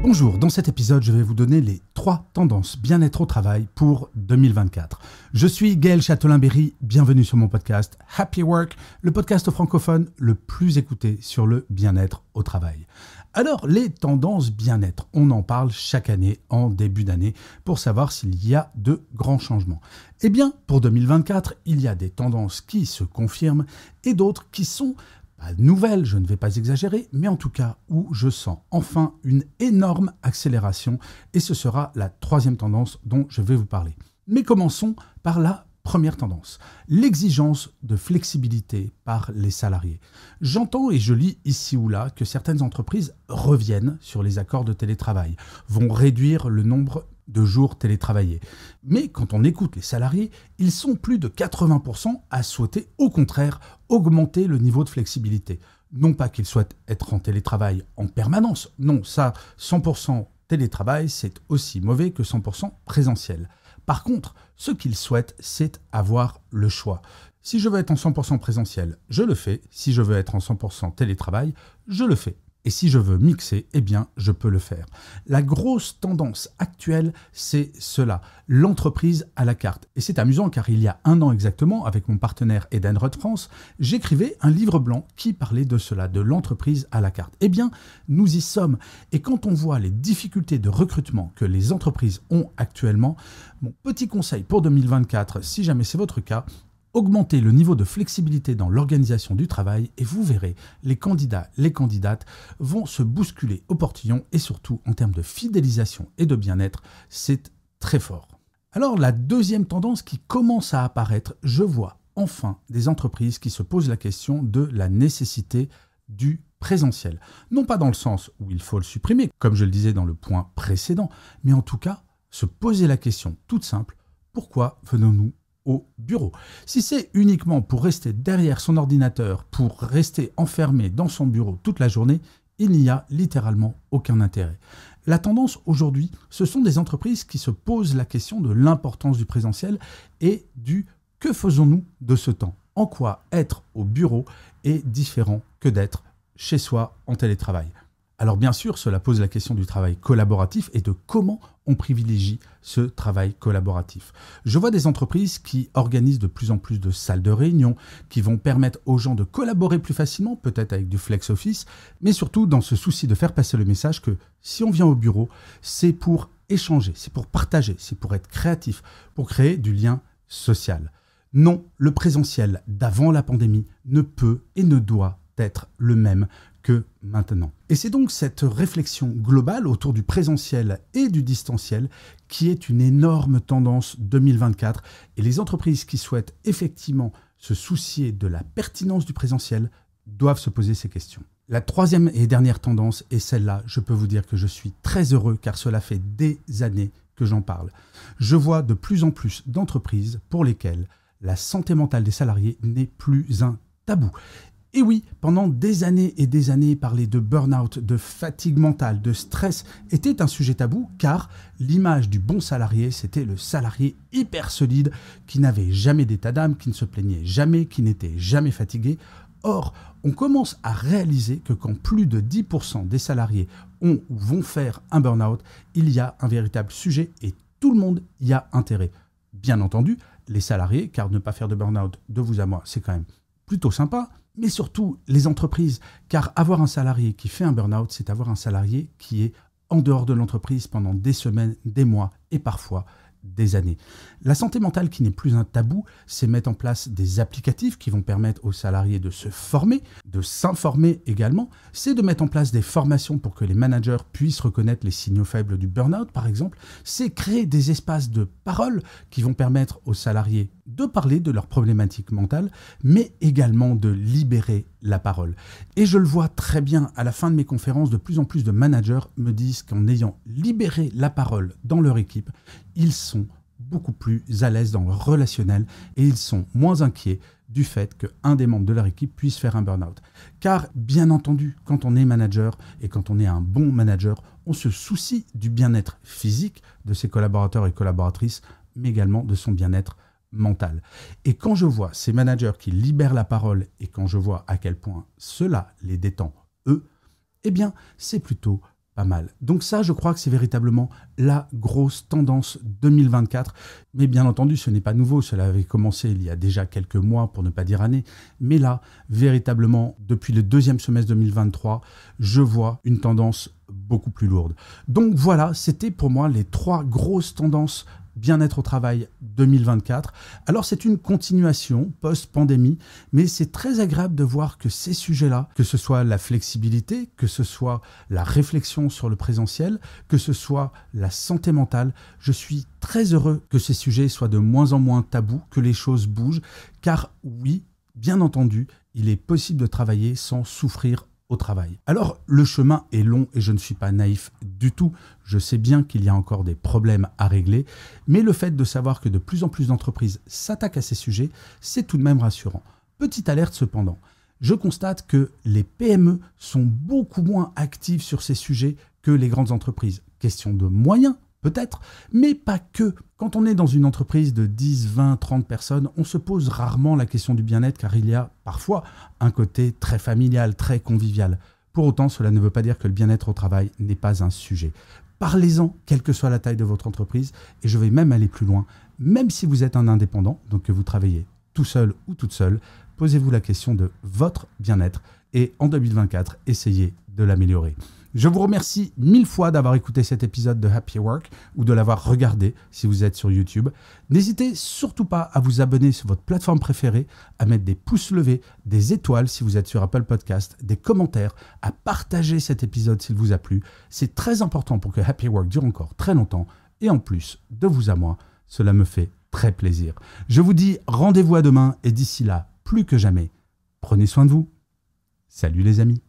Bonjour, dans cet épisode, je vais vous donner les trois tendances bien-être au travail pour 2024. Je suis Gaël Châtelain-Berry, bienvenue sur mon podcast Happy Work, le podcast francophone le plus écouté sur le bien-être au travail. Alors, les tendances bien-être, on en parle chaque année en début d'année pour savoir s'il y a de grands changements. Eh bien, pour 2024, il y a des tendances qui se confirment et d'autres qui sont pas nouvelle, je ne vais pas exagérer, mais en tout cas où je sens enfin une énorme accélération et ce sera la troisième tendance dont je vais vous parler. Mais commençons par la Première tendance, l'exigence de flexibilité par les salariés. J'entends et je lis ici ou là que certaines entreprises reviennent sur les accords de télétravail, vont réduire le nombre de jours télétravaillés. Mais quand on écoute les salariés, ils sont plus de 80% à souhaiter au contraire augmenter le niveau de flexibilité. Non pas qu'il souhaite être en télétravail en permanence, non, ça, 100% télétravail, c'est aussi mauvais que 100% présentiel. Par contre, ce qu'il souhaite, c'est avoir le choix. Si je veux être en 100% présentiel, je le fais. Si je veux être en 100% télétravail, je le fais. Et si je veux mixer, eh bien, je peux le faire. La grosse tendance actuelle, c'est cela, l'entreprise à la carte. Et c'est amusant car il y a un an exactement, avec mon partenaire Eden Red France, j'écrivais un livre blanc qui parlait de cela, de l'entreprise à la carte. Eh bien, nous y sommes. Et quand on voit les difficultés de recrutement que les entreprises ont actuellement, mon petit conseil pour 2024, si jamais c'est votre cas, Augmenter le niveau de flexibilité dans l'organisation du travail et vous verrez, les candidats, les candidates vont se bousculer au portillon et surtout en termes de fidélisation et de bien-être, c'est très fort. Alors la deuxième tendance qui commence à apparaître, je vois enfin des entreprises qui se posent la question de la nécessité du présentiel. Non pas dans le sens où il faut le supprimer, comme je le disais dans le point précédent, mais en tout cas se poser la question toute simple, pourquoi venons-nous bureau. Si c'est uniquement pour rester derrière son ordinateur, pour rester enfermé dans son bureau toute la journée, il n'y a littéralement aucun intérêt. La tendance aujourd'hui, ce sont des entreprises qui se posent la question de l'importance du présentiel et du que faisons-nous de ce temps En quoi être au bureau est différent que d'être chez soi en télétravail alors bien sûr, cela pose la question du travail collaboratif et de comment on privilégie ce travail collaboratif. Je vois des entreprises qui organisent de plus en plus de salles de réunion, qui vont permettre aux gens de collaborer plus facilement, peut-être avec du flex office, mais surtout dans ce souci de faire passer le message que si on vient au bureau, c'est pour échanger, c'est pour partager, c'est pour être créatif, pour créer du lien social. Non, le présentiel d'avant la pandémie ne peut et ne doit pas être le même que maintenant. Et c'est donc cette réflexion globale autour du présentiel et du distanciel qui est une énorme tendance 2024 et les entreprises qui souhaitent effectivement se soucier de la pertinence du présentiel doivent se poser ces questions. La troisième et dernière tendance, est celle-là, je peux vous dire que je suis très heureux car cela fait des années que j'en parle. Je vois de plus en plus d'entreprises pour lesquelles la santé mentale des salariés n'est plus un tabou. Et oui, pendant des années et des années, parler de burn-out, de fatigue mentale, de stress était un sujet tabou car l'image du bon salarié, c'était le salarié hyper solide qui n'avait jamais d'état d'âme, qui ne se plaignait jamais, qui n'était jamais fatigué. Or, on commence à réaliser que quand plus de 10% des salariés ont ou vont faire un burn-out, il y a un véritable sujet et tout le monde y a intérêt. Bien entendu, les salariés, car ne pas faire de burn-out de vous à moi, c'est quand même plutôt sympa, mais surtout les entreprises, car avoir un salarié qui fait un burn-out, c'est avoir un salarié qui est en dehors de l'entreprise pendant des semaines, des mois et parfois des années. La santé mentale qui n'est plus un tabou, c'est mettre en place des applicatifs qui vont permettre aux salariés de se former, de s'informer également, c'est de mettre en place des formations pour que les managers puissent reconnaître les signaux faibles du burn-out par exemple, c'est créer des espaces de parole qui vont permettre aux salariés de parler de leurs problématiques mentales, mais également de libérer la parole. Et je le vois très bien à la fin de mes conférences, de plus en plus de managers me disent qu'en ayant libéré la parole dans leur équipe, ils sont beaucoup plus à l'aise dans le relationnel et ils sont moins inquiets du fait qu'un des membres de leur équipe puisse faire un burn-out. Car bien entendu, quand on est manager et quand on est un bon manager, on se soucie du bien-être physique de ses collaborateurs et collaboratrices, mais également de son bien-être mental. Et quand je vois ces managers qui libèrent la parole et quand je vois à quel point cela les détend, eux, eh bien, c'est plutôt mal. Donc ça, je crois que c'est véritablement la grosse tendance 2024. Mais bien entendu, ce n'est pas nouveau, cela avait commencé il y a déjà quelques mois, pour ne pas dire années. Mais là, véritablement, depuis le deuxième semestre 2023, je vois une tendance beaucoup plus lourde. Donc voilà, c'était pour moi les trois grosses tendances Bien-être au travail 2024. Alors c'est une continuation post-pandémie, mais c'est très agréable de voir que ces sujets-là, que ce soit la flexibilité, que ce soit la réflexion sur le présentiel, que ce soit la santé mentale, je suis très heureux que ces sujets soient de moins en moins tabous, que les choses bougent, car oui, bien entendu, il est possible de travailler sans souffrir travail. Alors, le chemin est long et je ne suis pas naïf du tout. Je sais bien qu'il y a encore des problèmes à régler, mais le fait de savoir que de plus en plus d'entreprises s'attaquent à ces sujets, c'est tout de même rassurant. Petite alerte cependant, je constate que les PME sont beaucoup moins actives sur ces sujets que les grandes entreprises. Question de moyens peut-être, mais pas que. Quand on est dans une entreprise de 10, 20, 30 personnes, on se pose rarement la question du bien-être car il y a parfois un côté très familial, très convivial. Pour autant, cela ne veut pas dire que le bien-être au travail n'est pas un sujet. Parlez-en, quelle que soit la taille de votre entreprise, et je vais même aller plus loin. Même si vous êtes un indépendant, donc que vous travaillez tout seul ou toute seule, posez-vous la question de votre bien-être et en 2024, essayez l'améliorer. Je vous remercie mille fois d'avoir écouté cet épisode de Happy Work ou de l'avoir regardé si vous êtes sur YouTube. N'hésitez surtout pas à vous abonner sur votre plateforme préférée, à mettre des pouces levés, des étoiles si vous êtes sur Apple Podcast, des commentaires, à partager cet épisode s'il vous a plu. C'est très important pour que Happy Work dure encore très longtemps et en plus, de vous à moi, cela me fait très plaisir. Je vous dis rendez-vous à demain et d'ici là, plus que jamais, prenez soin de vous. Salut les amis.